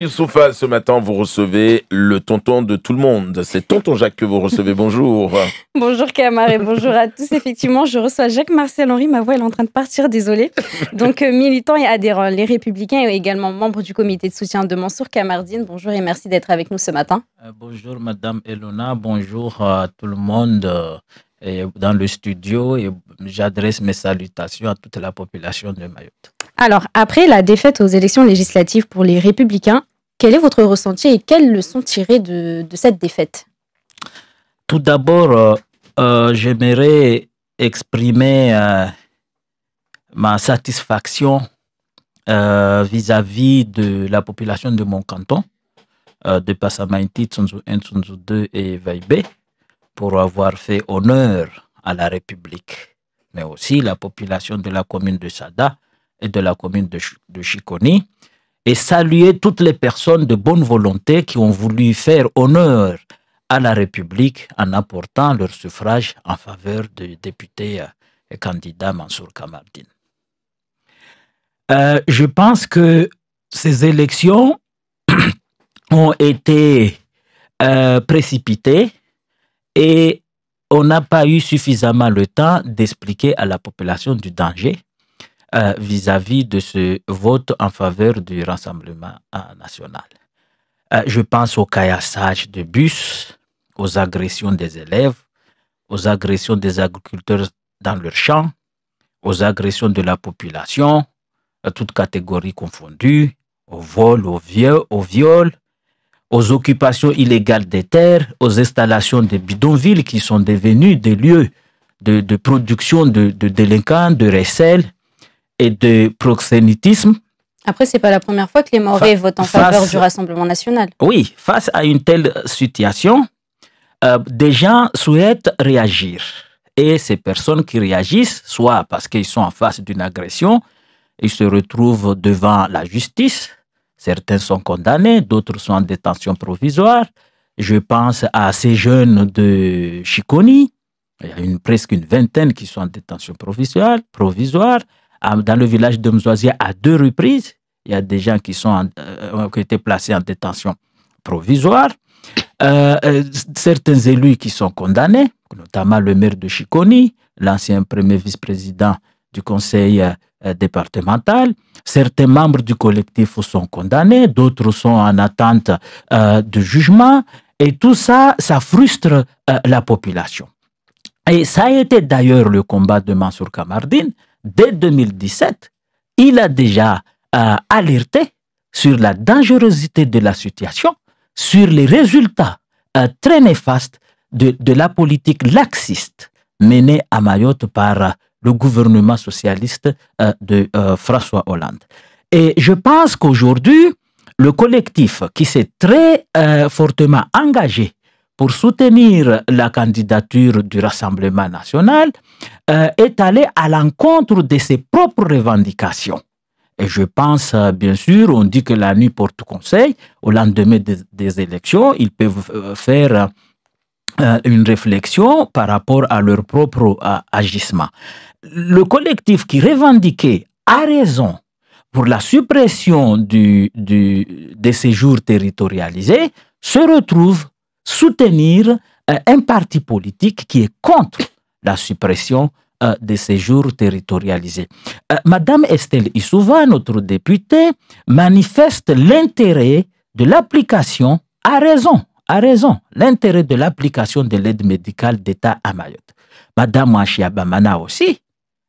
Youssoufa, ce matin, vous recevez le tonton de tout le monde. C'est tonton Jacques que vous recevez. Bonjour. bonjour Camar et bonjour à tous. Effectivement, je reçois Jacques Marcel Henry. Ma voix est en train de partir, désolé. Donc, euh, militant et adhérent, les Républicains et également membre du comité de soutien de Mansour Kamardine. Bonjour et merci d'être avec nous ce matin. Euh, bonjour Madame Elona. Bonjour à tout le monde. Euh, dans le studio et j'adresse mes salutations à toute la population de Mayotte. Alors, après la défaite aux élections législatives pour les Républicains, quel est votre ressenti et quelles leçons tirées de, cette défaite Tout d'abord, euh, euh, j'aimerais exprimer euh, ma satisfaction vis-à-vis de la population de mon canton, de Passamaïti, Tsunzu 1, Tsunzu 2 et Vaibé, pour avoir fait honneur à la République, mais aussi la population de la commune de Sada et de la commune de, de Chikoni, et saluer toutes les personnes de bonne volonté qui ont voulu faire honneur à la République en apportant leur suffrage en faveur du député euh, et candidat Mansour Kamardine. Euh, je pense que ces élections ont été euh, précipitées et on n'a pas eu suffisamment le temps d'expliquer à la population du danger euh, vis-à-vis de ce vote en faveur du Rassemblement euh, national. Euh, je pense au caillassage de bus, aux agressions des élèves, aux agressions des agriculteurs dans leurs champs, aux agressions de la population, à toutes catégories confondues, au vol, aux viols, aux occupations illégales des terres, aux installations des bidonvilles qui sont devenues des lieux de, production de, de délinquants, de recels, et de proxénétisme. Après, c'est pas la première fois que les Maoris votent en faveur du Rassemblement national. Oui, face à une telle situation, euh, des gens souhaitent réagir. Et ces personnes qui réagissent, soit parce qu'ils sont en face d'une agression, ils se retrouvent devant la justice. Certains sont condamnés, d'autres sont en détention provisoire. Je pense à ces jeunes de Chiconi. Il y a une, presque une vingtaine qui sont en détention provisoire. provisoire dans le village de Mzoisia à deux reprises. Il y a des gens qui, sont euh, euh, qui ont été placés en détention provisoire. Euh, certains élus qui sont condamnés, notamment le maire de Chiconi, l'ancien premier vice-président du conseil départemental. Certains membres du collectif sont condamnés, d'autres sont en attente de jugement. Et tout ça, ça frustre la population. Et ça a été d'ailleurs le combat de Mansour Kamardine, dès 2017, il a déjà euh, alerté sur la dangerosité de la situation, sur les résultats euh, très néfastes de, la politique laxiste menée à Mayotte par euh, le gouvernement socialiste de François Hollande. Et je pense qu'aujourd'hui, le collectif qui s'est très fortement engagé pour soutenir la candidature du Rassemblement national euh, est allé à l'encontre de ses propres revendications. Et je pense, euh, bien sûr, on dit que la nuit porte conseil. Au lendemain des, élections, ils peuvent euh, faire une réflexion par rapport à leur propre agissement. Le collectif qui revendiquait a raison pour la suppression du, des séjours territorialisés se retrouve soutenir euh, un parti politique qui est contre la suppression euh, des séjours territorialisés. Euh, Madame Estelle Isouva, notre députée, manifeste l'intérêt de l'application, à raison, à raison, l'intérêt de l'application de l'aide médicale d'État à Mayotte. Madame Bamana aussi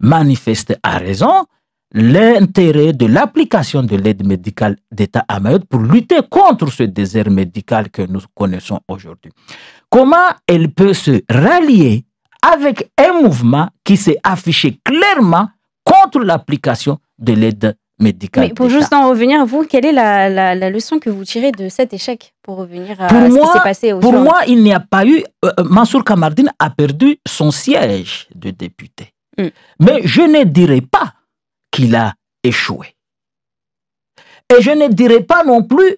manifeste à raison l'intérêt de l'application de l'aide médicale d'État à Mayotte pour lutter contre ce désert médical que nous connaissons aujourd'hui. Comment elle peut se rallier avec un mouvement qui s'est affiché clairement contre l'application de l'aide médicale. Mais pour juste en revenir, à vous, quelle est la, leçon que vous tirez de cet échec pour revenir à moi, passé Pour moi, il n'y a pas eu. Euh, euh, Mansour Kamardine a perdu son siège de député. Hmm. Mais je ne dirais pas qu'il a échoué. Et je ne dirais pas non plus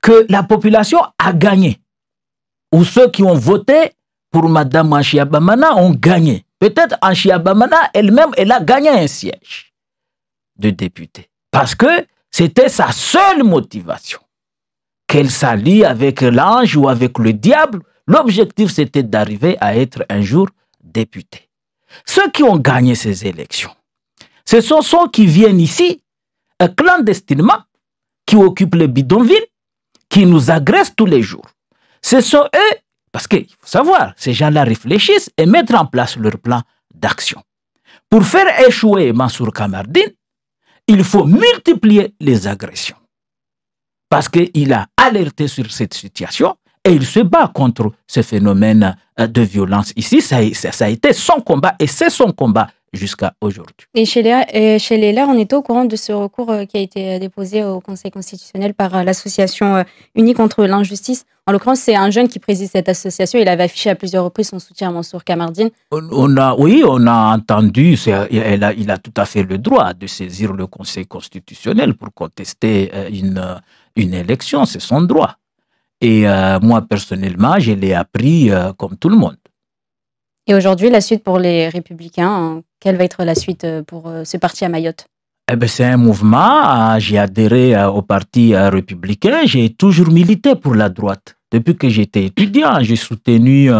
que la population a gagné, ou ceux qui ont voté pour Madame Bamana ont gagné. Peut-être Bamana elle-même, elle a gagné un siège de député, parce que c'était sa seule motivation. Qu'elle s'allie avec l'ange ou avec le diable, l'objectif c'était d'arriver à être un jour député. Ceux qui ont gagné ces élections, ce sont ceux qui viennent ici clandestinement, qui occupent les bidonvilles, qui nous agressent tous les jours. Ce sont eux, parce qu'il faut savoir, ces gens-là réfléchissent et mettent en place leur plan d'action. Pour faire échouer Mansour Kamardine, il faut multiplier les agressions. Parce qu'il a alerté sur cette situation et il se bat contre ce phénomène euh, de violence ici. ça a été son combat et c'est son combat jusqu'à aujourd'hui. Et chez les et on est au courant de ce recours euh, qui a été euh, déposé au Conseil constitutionnel par euh, l'association Unie contre l'injustice. En l'occurrence, c'est un jeune qui préside cette association. Il avait affiché à plusieurs reprises son soutien à Mansour Kamardine. On a, oui, on a entendu. Il a, il a tout à fait le droit de saisir le Conseil constitutionnel pour contester une, une élection. C'est son droit. Et moi, personnellement, je l'ai appris comme tout le monde. Et aujourd'hui, la suite pour les Républicains, hein, quelle va être la suite euh, pour euh, ce parti à Mayotte eh ben, c'est un mouvement. Hein. J'ai adhéré euh, au parti républicain. J'ai toujours milité pour la droite. Depuis que j'étais étudiant, j'ai soutenu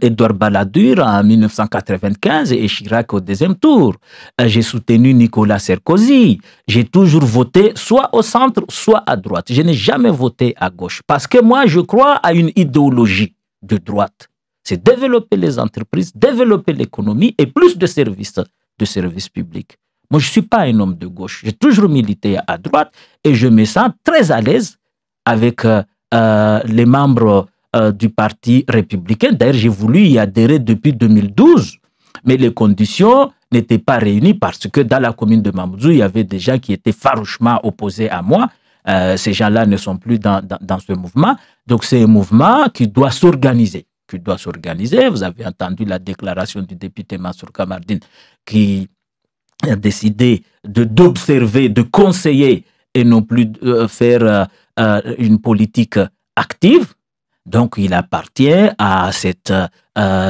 Édouard Balladur en 1995 et Chirac au deuxième tour. J'ai soutenu Nicolas Sarkozy. J'ai toujours voté soit au centre, soit à droite. Je n'ai jamais voté à gauche parce que moi, je crois à une idéologie de droite c'est développer les entreprises, développer l'économie et plus de services, de services publics. Moi, je ne suis pas un homme de gauche. J'ai toujours milité à droite et je me sens très à l'aise avec euh, euh, les membres euh, du Parti républicain. D'ailleurs, j'ai voulu y adhérer depuis 2012, mais les conditions n'étaient pas réunies parce que dans la commune de Mamoudzou, il y avait des gens qui étaient farouchement opposés à moi. ces gens-là ne sont plus dans, dans ce mouvement. Donc, c'est un mouvement qui doit s'organiser qui doit s'organiser. Vous avez entendu la déclaration du député Mansour Kamardine qui a décidé de d'observer, de conseiller et non plus de euh, faire euh, euh, une politique active. Donc, il appartient à cette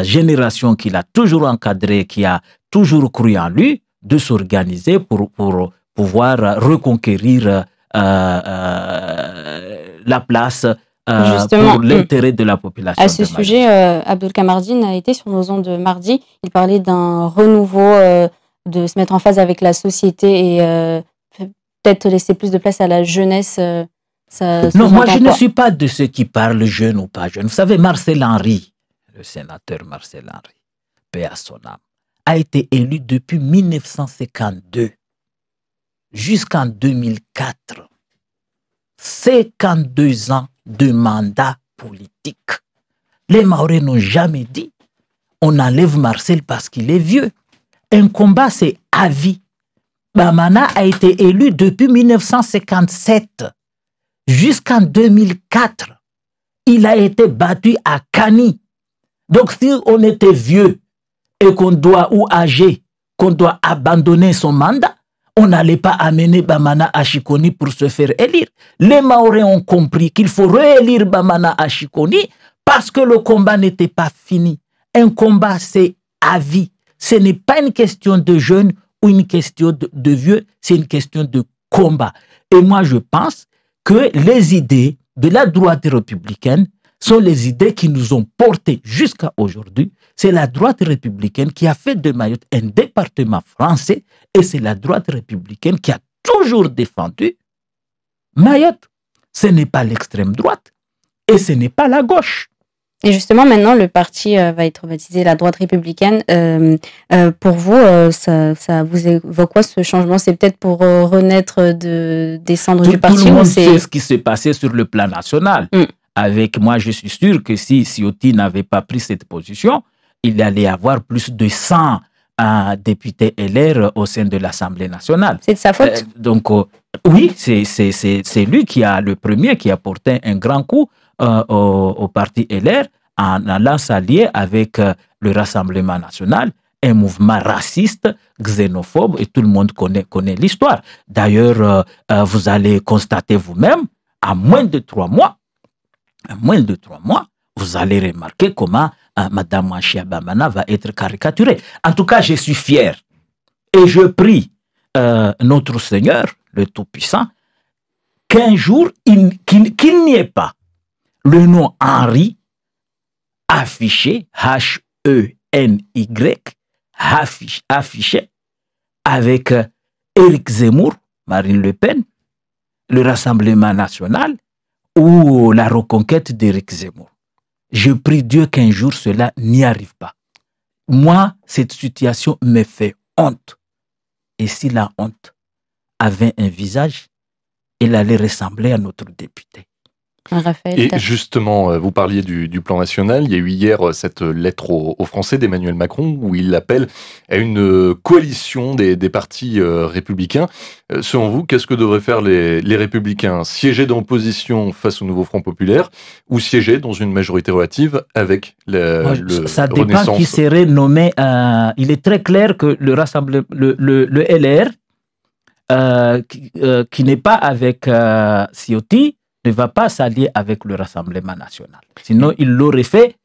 génération qu'il a toujours encadrée, qui a toujours cru en lui, de s'organiser pour, pour, pouvoir reconquérir la place justement pour hmm. l'intérêt de la population. À ce sujet, euh, Kamardine a été sur nos ondes de mardi. Il parlait d'un renouveau, euh, de se mettre en phase avec la société et euh, peut-être laisser plus de place à la jeunesse. Euh, non, moi je ne suis pas de ceux qui parlent jeune ou pas jeune. Vous savez, Marcel Henry, le sénateur Marcel Henry, paix à son a été élu depuis 1952 jusqu'en 2004. 52 ans de mandat politique. Les Maoris n'ont jamais dit on enlève Marcel parce qu'il est vieux. Un combat, c'est à vie. Bamana a été élu depuis 1957 jusqu'en 2004. Il a été battu à Cani. Donc si on était vieux et qu'on doit ou âgé, qu'on doit abandonner son mandat, on n'allait pas amener Bamana Ashikoni pour se faire élire. Les Maoris ont compris qu'il faut réélire Bamana Ashikoni parce que le combat n'était pas fini. Un combat, c'est à vie. Ce n'est pas une question de jeunes ou une question de vieux, c'est une question de combat. Et moi, je pense que les idées de la droite républicaine sont les idées qui nous ont portés jusqu'à aujourd'hui. C'est la droite républicaine qui a fait de Mayotte un département français et c'est la droite républicaine qui a toujours défendu Mayotte. Ce n'est pas l'extrême droite et ce n'est pas la gauche. Et justement, maintenant, le parti euh, va être baptisé la droite républicaine. Euh, euh, pour vous, ça, vous évoque quoi ce changement C'est peut-être pour renaître de, descendre du parti Tout le monde sait ce qui s'est passé sur le plan national. Hmm avec moi, je suis sûr que si Ciotti n'avait pas pris cette position, il allait avoir plus de 100 euh, députés LR au sein de l'Assemblée nationale. C'est de sa faute. Euh, donc, euh, oui, c'est lui qui a le premier qui a porté un grand coup au, parti LR en allant s'allier avec le Rassemblement national un mouvement raciste, xénophobe, et tout le monde connaît, connaît l'histoire. D'ailleurs, vous allez constater vous-même, à moins de trois mois, moins de trois mois, vous allez remarquer comment Mme euh, Madame Machia Bamana va être caricaturée. En tout cas, je suis fier et je prie euh, notre Seigneur, le Tout-Puissant, qu'un jour, qu'il n'y ait pas le nom Henri affiché, H-E-N-Y, affiché, affiché avec euh, Éric Zemmour, Marine Le Pen, le Rassemblement national ou oh, la reconquête d'Éric Zemmour. Je prie Dieu qu'un jour cela n'y arrive pas. Moi, cette situation me fait honte. Et si la honte avait un visage, elle allait ressembler à notre député et justement, euh, vous parliez du, plan national. Il y a eu hier euh, cette lettre aux, Français d'Emmanuel Macron où il appelle à une euh, coalition des, partis républicains. Selon vous, qu'est-ce que devraient faire les, républicains Siéger dans l'opposition face au nouveau Front populaire ou siéger dans une majorité relative avec le Ça dépend qui serait nommé. Il est très clair que le, le, LR, qui, n'est pas avec Ciotti, ne va pas s'allier avec le Rassemblement national. Sinon, il l'aurait fait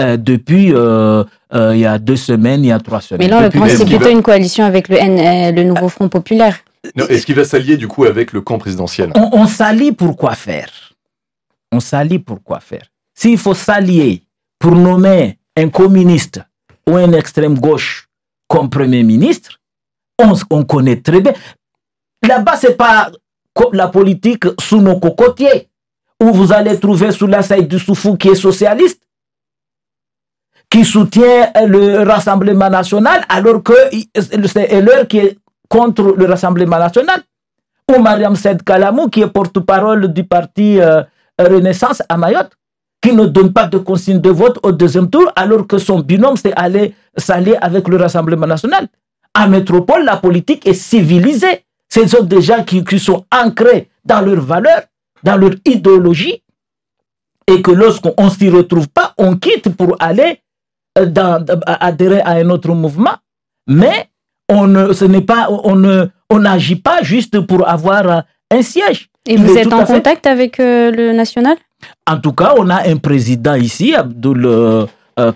euh, depuis euh, euh, il y a deux semaines, il y a trois semaines. Mais là, le c'est plutôt une coalition avec le, le nouveau Front populaire. Est-ce qu'il va s'allier du coup avec le camp présidentiel On, s'allie pour quoi faire On s'allie pour quoi faire S'il faut s'allier pour nommer un communiste ou un extrême gauche comme Premier ministre, on, on connaît très bien. Là-bas, ce n'est pas la politique sous nos cocotiers où vous allez trouver sous Soula Saïd Soufou qui est socialiste, qui soutient le Rassemblement national alors que c'est l'heure qui est contre le Rassemblement national, ou Mariam Said Kalamou qui est porte-parole du parti euh, Renaissance à Mayotte, qui ne donne pas de consigne de vote au deuxième tour alors que son binôme s'est allé s'allier avec le Rassemblement national. À métropole, la politique est civilisée. Ce sont des gens qui sont ancrés dans leurs valeurs dans leur idéologie, et que lorsqu'on ne s'y retrouve pas, on quitte pour aller euh, adhérer à un autre mouvement, mais on n'est pas, on ne, n'agit pas juste pour avoir euh, un siège. Et vous êtes en contact avec euh, le national En tout cas, on a un président ici, Abdul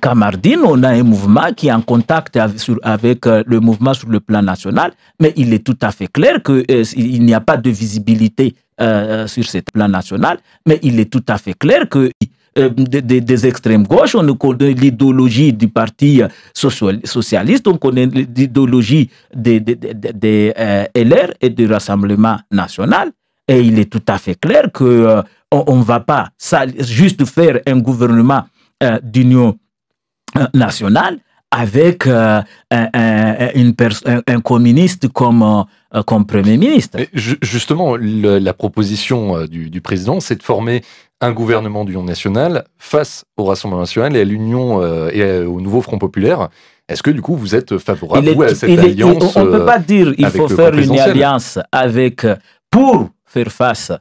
Kamardine, on a un mouvement qui est en contact avec, le mouvement sur le plan national, mais il est tout à fait clair qu'il n'y a pas de visibilité euh, euh, sur ce plan national, mais il est tout à fait clair que euh, des, extrêmes gauches, on connaît l'idéologie du parti socialiste, on connaît l'idéologie des, des, LR et du Rassemblement national. Et il est tout à fait clair que on ne va pas juste faire un gouvernement d'union nationale avec un, communiste comme euh, comme Premier ministre. justement, la proposition euh, du, président, c'est de former un gouvernement d'union nationale face au Rassemblement national et à l'Union euh, et au nouveau Front populaire. Est-ce que du coup vous êtes favorable à cette alliance On ne peut pas dire qu'il faut faire une alliance avec pour faire face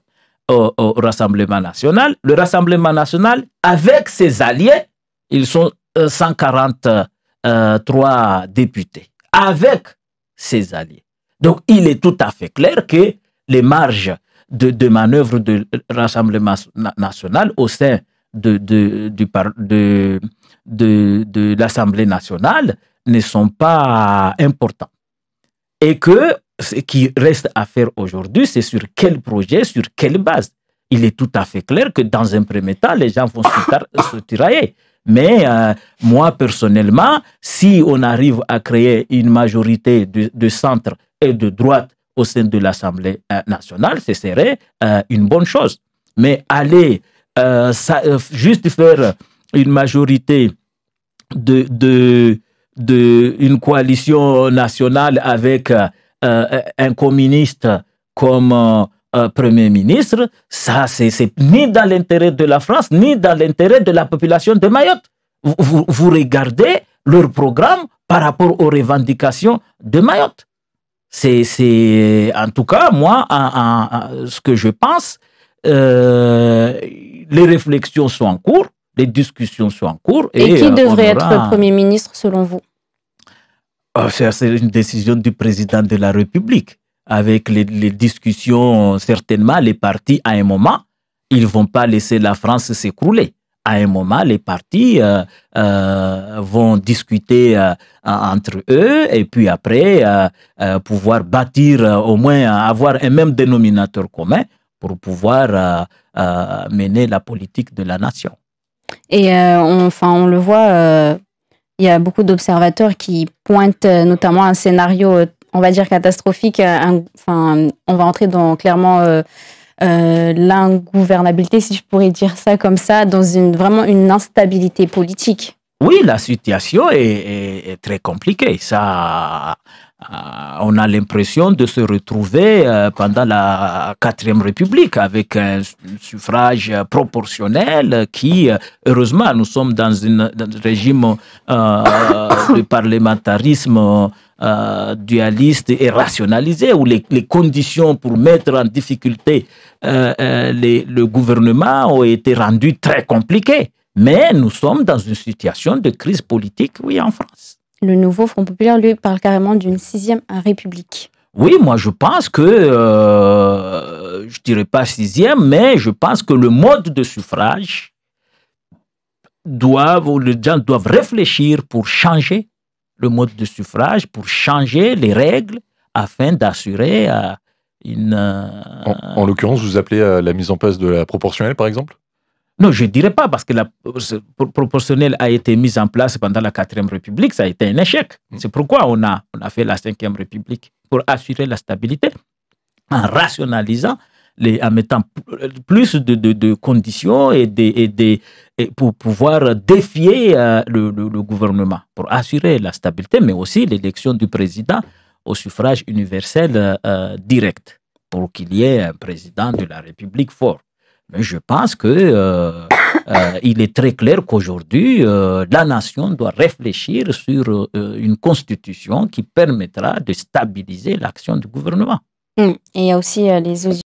au, Rassemblement national. Le Rassemblement national, avec ses alliés, ils sont 143 députés. Avec ses alliés. Donc, il est tout à fait clair que les marges de, manœuvre de Rassemblement nationale au sein de, l'Assemblée nationale ne sont pas importantes. Et que ce qui reste à faire aujourd'hui, c'est sur quel projet, sur quelle base. Il est tout à fait clair que dans un premier temps, les gens vont se, tirailler. Mais euh, moi, personnellement, si on arrive à créer une majorité de, centres centre et de droite au sein de l'Assemblée euh, nationale, ce serait euh, une bonne chose. Mais aller euh, juste faire une majorité de, de, une coalition nationale avec un communiste comme Premier ministre, ça, c'est ni dans l'intérêt de la France, ni dans l'intérêt de la population de Mayotte. vous regardez leur programme par rapport aux revendications de Mayotte. C'est, en tout cas, moi, ce que je pense, euh, les réflexions sont en cours, les discussions sont en cours. Et, qui devrait être être Premier ministre selon vous ah, C'est une décision du président de la République. Avec les, les discussions, certainement, les partis, à un moment, ils ne vont pas laisser la France s'écrouler à un moment, les partis euh, euh, vont discuter euh, entre eux et puis après pouvoir bâtir, au moins avoir un même dénominateur commun pour pouvoir mener la politique de la nation. Et on, enfin, on le voit, il y a beaucoup d'observateurs qui pointent notamment un scénario, on va dire catastrophique. enfin, on va entrer dans clairement euh, l'ingouvernabilité, si je pourrais dire ça comme ça, dans une, vraiment une instabilité politique. Oui, la situation est, très compliquée. Ça, euh, on a l'impression de se retrouver euh, pendant la quatrième République avec un suffrage proportionnel qui, heureusement, nous sommes dans, un régime euh, de parlementarisme dualiste et rationalisé, où les, conditions pour mettre en difficulté le gouvernement ont été rendues très compliquées. Mais nous sommes dans une situation de crise politique, oui, en France. Le nouveau Front populaire, lui, parle carrément d'une sixième république. Oui, moi je pense que, euh, je dirais pas sixième, mais je pense que le mode de suffrage doivent, les gens doivent réfléchir pour changer le mode de suffrage, pour changer les règles afin d'assurer euh, une. Euh, en, l'occurrence, vous appelez euh, la mise en place de la proportionnelle, par exemple non, je ne dirais pas, parce que la proportionnelle a été mise en place pendant la 4ème République, ça a été un échec. Mm. C'est pourquoi on a, on a fait la 5ème République, pour assurer la stabilité, en rationalisant, les, en mettant plus de, de, conditions et, des et et pour pouvoir défier euh, le, gouvernement, pour assurer la stabilité, mais aussi l'élection du président au suffrage universel euh, euh, direct, pour qu'il y ait un président de la République fort je pense que euh, euh, il est très clair qu'aujourd'hui, euh, la nation doit réfléchir sur une constitution qui permettra de stabiliser l'action du gouvernement. Mm. Et il y a aussi les